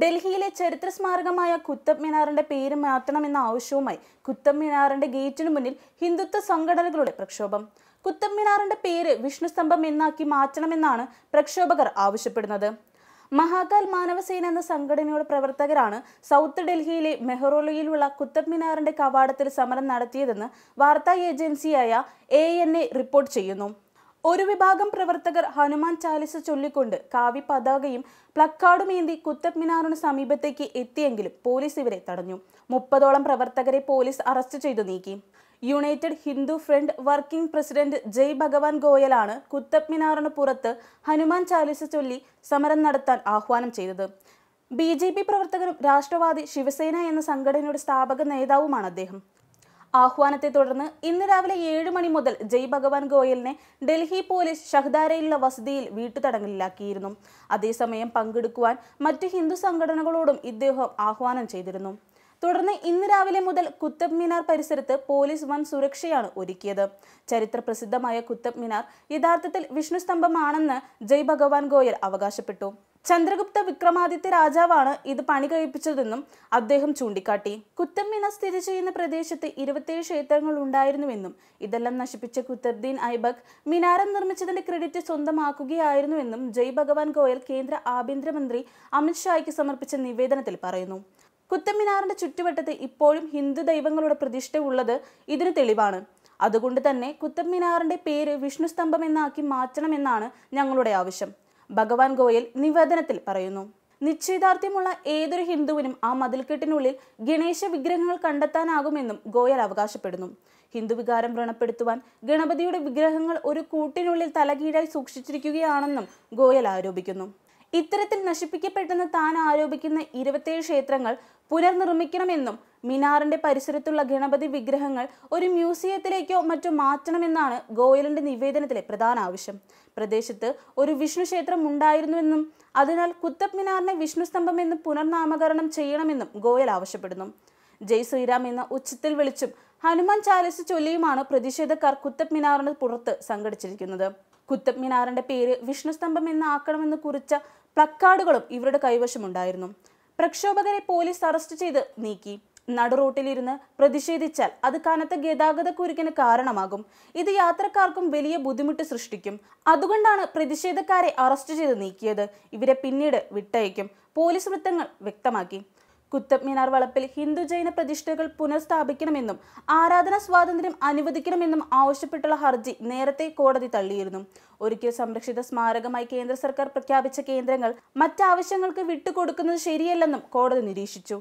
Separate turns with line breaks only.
ഡൽഹിയിലെ ചരിത്ര സ്മാരകമായ കുത്തബ് മിനാറിന്റെ പേര് മാറ്റണമെന്ന ആവശ്യവുമായി കുത്തബ് മിനാറിന്റെ ഗേറ്റിനു മുന്നിൽ ഹിന്ദുത്വ സംഘടനകളുടെ പ്രക്ഷോഭം കുത്തബ് മിനാറിന്റെ പേര് വിഷ്ണു സ്തംഭം എന്നാക്കി മാറ്റണമെന്നാണ് പ്രക്ഷോഭകർ ആവശ്യപ്പെടുന്നത് മഹാകാൽ മാനവസേന എന്ന സംഘടനയുടെ പ്രവർത്തകരാണ് സൗത്ത് ഡൽഹിയിലെ മെഹ്റോളിയിലുള്ള കുത്തബ് മിനാറിന്റെ കവാടത്തിൽ സമരം നടത്തിയതെന്ന് വാർത്താ ഏജൻസിയായ എ റിപ്പോർട്ട് ചെയ്യുന്നു ഒരു വിഭാഗം പ്രവർത്തകർ ഹനുമാൻ ചാലിസ ചൊല്ലിക്കൊണ്ട് കാവ്യ പതാകയും ഏന്തി കുത്തബ് മിനാറിന് സമീപത്തേക്ക് എത്തിയെങ്കിലും പോലീസ് ഇവരെ തടഞ്ഞു മുപ്പതോളം പ്രവർത്തകരെ പോലീസ് അറസ്റ്റ് ചെയ്തു നീക്കി united Hindu front working president Jai Bhagwan ഗോയലാണ് കുത്തബ് മിനാറിന് പുറത്ത് ഹനുമാൻ ചാലിസ ചൊല്ലി സമരം നടത്താൻ ആഹ്വാനം ചെയ്തത് ബി ജെ പി പ്രവർത്തകനും രാഷ്ട്രവാദി ശിവസേന എന്ന സംഘടനയുടെ സ്ഥാപക നേതാവുമാണ് അദ്ദേഹം ആഹ്വാനത്തെ തുടർന്ന് ഇന്ന് രാവിലെ ഏഴ് മണി മുതൽ ജയ് ഭഗവാൻ ഗോയലിനെ ഡൽഹി പോലീസ് ഷഹ്ദാരയിലുള്ള വസതിയിൽ വീട്ടുതടങ്കലിലാക്കിയിരുന്നു അതേസമയം പങ്കെടുക്കുവാൻ മറ്റ് ഹിന്ദു സംഘടനകളോടും ഇദ്ദേഹം ആഹ്വാനം ചെയ്തിരുന്നു തുടർന്ന് ഇന്ന് രാവിലെ മുതൽ കുത്തബ് മിനാർ പരിസരത്ത് പോലീസ് വൻ സുരക്ഷയാണ് ഒരുക്കിയത് ചരിത്ര പ്രസിദ്ധമായ കുത്തബ് മിനാർ യഥാർത്ഥത്തിൽ സ്തംഭമാണെന്ന് ജയ് ഭഗവാൻ ഗോയൽ അവകാശപ്പെട്ടു ചന്ദ്രഗുപ്ത വിക്രമാദിത്യ രാജാവാണ് ഇത് പണി കഴിപ്പിച്ചതെന്നും അദ്ദേഹം ചൂണ്ടിക്കാട്ടി കുത്തമ്മിന സ്ഥിതി ചെയ്യുന്ന പ്രദേശത്ത് ഇരുപത്തിയേഴ് ക്ഷേത്രങ്ങൾ ഉണ്ടായിരുന്നുവെന്നും ഇതെല്ലാം നശിപ്പിച്ച കുത്തബ്ദീൻ ഐബക് മിനാരം നിർമ്മിച്ചതിന്റെ ക്രെഡിറ്റ് സ്വന്തമാക്കുകയായിരുന്നുവെന്നും ജയ് ഭഗവാൻ ഗോയൽ കേന്ദ്ര ആഭ്യന്തരമന്ത്രി അമിത്ഷായ്ക്ക് സമർപ്പിച്ച നിവേദനത്തിൽ പറയുന്നു കുത്തമ്മിനാറിന്റെ ചുറ്റുവട്ടത്ത് ഇപ്പോഴും ഹിന്ദു ദൈവങ്ങളുടെ പ്രതിഷ്ഠ ഉള്ളത് ഇതിന് തെളിവാണ് അതുകൊണ്ട് തന്നെ കുത്തബ്മിനാറിന്റെ പേര് വിഷ്ണു സ്തംഭം എന്നാക്കി മാറ്റണമെന്നാണ് ഞങ്ങളുടെ ആവശ്യം ഭഗവാൻ ഗോയൽ നിവേദനത്തിൽ പറയുന്നു നിശ്ചയദാർഢ്യമുള്ള ഏതൊരു ഹിന്ദുവിനും ആ മതിൽക്കെട്ടിനുള്ളിൽ ഗണേശ വിഗ്രഹങ്ങൾ കണ്ടെത്താനാകുമെന്നും ഗോയൽ അവകാശപ്പെടുന്നു ഹിന്ദു വികാരം വ്രണപ്പെടുത്തുവാൻ ഗണപതിയുടെ വിഗ്രഹങ്ങൾ ഒരു കൂട്ടിനുള്ളിൽ തലകീഴായി സൂക്ഷിച്ചിരിക്കുകയാണെന്നും ഗോയൽ ആരോപിക്കുന്നു ഇത്തരത്തിൽ നശിപ്പിക്കപ്പെട്ടെന്ന് താൻ ആരോപിക്കുന്ന ഇരുപത്തേഴ് ക്ഷേത്രങ്ങൾ പുനർനിർമ്മിക്കണമെന്നും മിനാറിന്റെ പരിസരത്തുള്ള ഗണപതി വിഗ്രഹങ്ങൾ ഒരു മ്യൂസിയത്തിലേക്കോ മറ്റോ മാറ്റണമെന്നാണ് ഗോയലിന്റെ നിവേദനത്തിലെ പ്രധാന ആവശ്യം പ്രദേശത്ത് ഒരു വിഷ്ണു ക്ഷേത്രം ഉണ്ടായിരുന്നുവെന്നും അതിനാൽ കുത്തബ് മിനാറിനെ വിഷ്ണു എന്ന് പുനർനാമകരണം ചെയ്യണമെന്നും ഗോയൽ ആവശ്യപ്പെടുന്നു ജയ് ശ്രീരാം എന്ന ഉച്ചത്തിൽ വിളിച്ചും ഹനുമാൻ ചാലസ് ചൊല്ലിയുമാണ് പ്രതിഷേധക്കാർ കുത്തബ് മിനാറിന് പുറത്ത് സംഘടിച്ചിരിക്കുന്നത് കുത്തബ് മിനാറിന്റെ പേര് വിഷ്ണു സ്തംഭം എന്നാക്കണമെന്ന് കുറിച്ച പ്ലക്കാർഡുകളും ഇവരുടെ കൈവശമുണ്ടായിരുന്നു പ്രക്ഷോഭകരെ പോലീസ് അറസ്റ്റ് ചെയ്ത് നീക്കി നടുറോട്ടിലിരുന്ന് പ്രതിഷേധിച്ചാൽ അത് കനത്ത ഗതാഗത കുരുക്കിന് കാരണമാകും ഇത് യാത്രക്കാർക്കും വലിയ ബുദ്ധിമുട്ട് സൃഷ്ടിക്കും അതുകൊണ്ടാണ് പ്രതിഷേധക്കാരെ അറസ്റ്റ് ചെയ്ത് നീക്കിയത് ഇവരെ പിന്നീട് വിട്ടയക്കും പോലീസ് വൃത്തങ്ങൾ വ്യക്തമാക്കി കുത്തബ് മിനാർ വളപ്പിൽ ഹിന്ദു ജൈന പ്രതിഷ്ഠകൾ പുനഃസ്ഥാപിക്കണമെന്നും ആരാധനാ സ്വാതന്ത്ര്യം അനുവദിക്കണമെന്നും ആവശ്യപ്പെട്ടുള്ള ഹർജി നേരത്തെ കോടതി തള്ളിയിരുന്നു ഒരിക്കൽ സംരക്ഷിത സ്മാരകമായി കേന്ദ്ര സർക്കാർ പ്രഖ്യാപിച്ച കേന്ദ്രങ്ങൾ മറ്റാവശ്യങ്ങൾക്ക് വിട്ടുകൊടുക്കുന്നത് ശരിയല്ലെന്നും കോടതി നിരീക്ഷിച്ചു